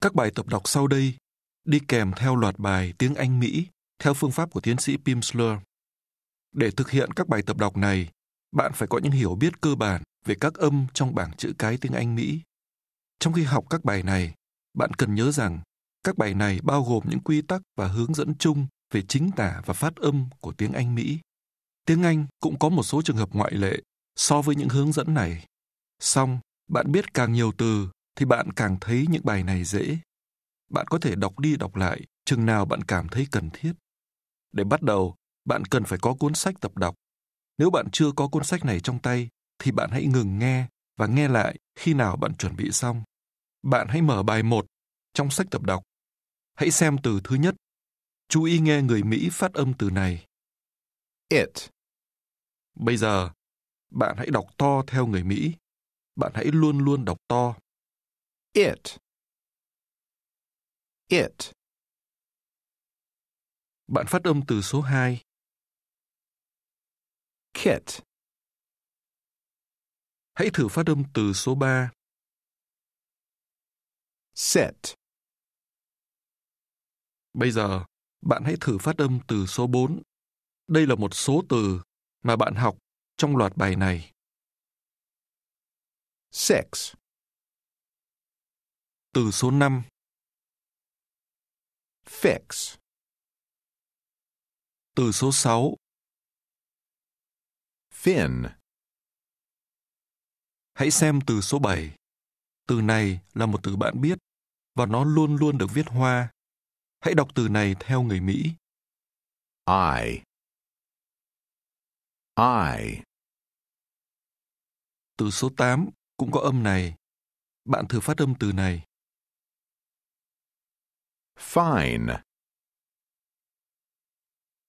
Các bài tập đọc sau đây đi kèm theo loạt bài tiếng Anh Mỹ theo phương pháp của tiến sĩ Pimsleur. Để thực hiện các bài tập đọc này, bạn phải có những hiểu biết cơ bản về các âm trong bảng chữ cái tiếng Anh Mỹ. Trong khi học các bài này, bạn cần nhớ rằng các bài này bao gồm những quy tắc và hướng dẫn chung về chính tả và phát âm của tiếng Anh Mỹ. Tiếng Anh cũng có một số trường hợp ngoại lệ so với những hướng dẫn này. Song, bạn biết càng nhiều từ thì bạn càng thấy những bài này dễ. Bạn có thể đọc đi đọc lại chừng nào bạn cảm thấy cần thiết. Để bắt đầu, bạn cần phải có cuốn sách tập đọc. Nếu bạn chưa có cuốn sách này trong tay thì bạn hãy ngừng nghe và nghe lại khi nào bạn chuẩn bị xong. Bạn hãy mở bài 1 trong sách tập đọc. Hãy xem từ thứ nhất. Chú ý nghe người Mỹ phát âm từ này. It. Bây giờ, bạn hãy đọc to theo người Mỹ. Bạn hãy luôn luôn đọc to. It. It. Bạn phát âm từ số 2. Kit. Hãy thử phát âm từ số 3. set. Bây giờ, bạn hãy thử phát âm từ số 4. Đây là một số từ mà bạn học trong loạt bài này. Six. Từ số 5 Fix Từ số 6 Fin Hãy xem từ số 7. Từ này là một từ bạn biết và nó luôn luôn được viết hoa. Hãy đọc từ này theo người Mỹ. I I Từ số 8 cũng có âm này. Bạn thử phát âm từ này. Fine.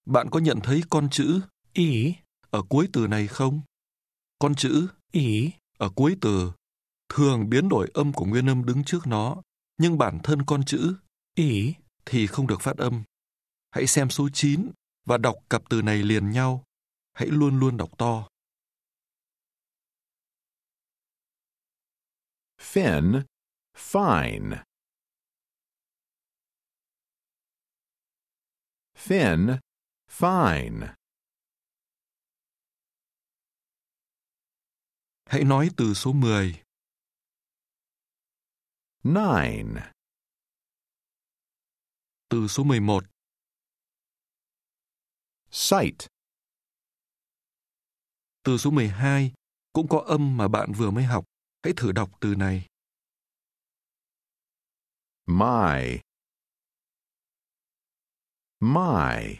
Bạn có nhận thấy con chữ ý ở cuối từ này không? Con chữ ý ở cuối từ thường biến đổi âm của nguyên âm đứng trước nó, nhưng bản thân con chữ ý thì không được phát âm. Hãy xem số 9 và đọc cặp từ này liền nhau. Hãy luôn luôn đọc to. Fin, fine. thin, fine. Hãy nói từ số 10. Nine. Từ số 11. Sight. Từ số 12 cũng có âm mà bạn vừa mới học. Hãy thử đọc từ này. My. My.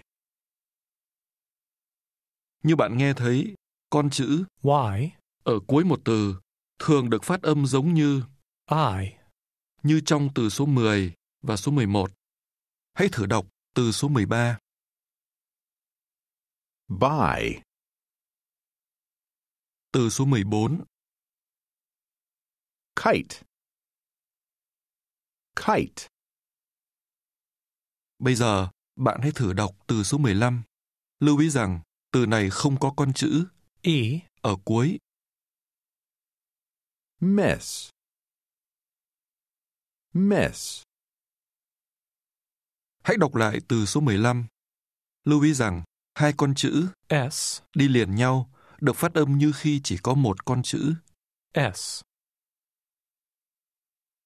Như bạn nghe thấy, con chữ Y ở cuối một từ thường được phát âm giống như I như trong từ số 10 và số 11. Hãy thử đọc từ số 13. by Từ số 14. Kite. Kite. Bây giờ, bạn hãy thử đọc từ số 15. Lưu ý rằng từ này không có con chữ e ở cuối. Miss. Miss. Hãy đọc lại từ số 15. Lưu ý rằng hai con chữ s đi liền nhau được phát âm như khi chỉ có một con chữ s.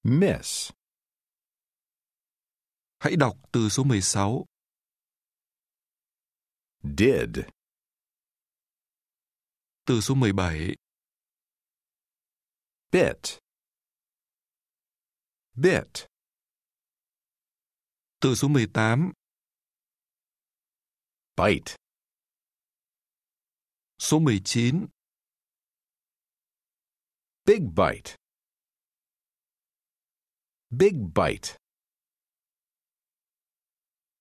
Miss. Hãy đọc từ số 16 Did. Từ số 17. Bit. Bit. Từ số 18. Bite. Số 19. Big bite. Big bite.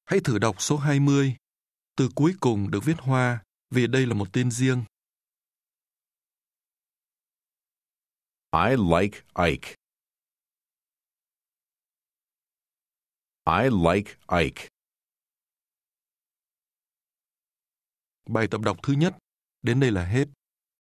Hãy thử đọc số 20. Từ cuối cùng được viết hoa vì đây là một tên riêng. I like Ike. I like Ike. Bài tập đọc thứ nhất. Đến đây là hết.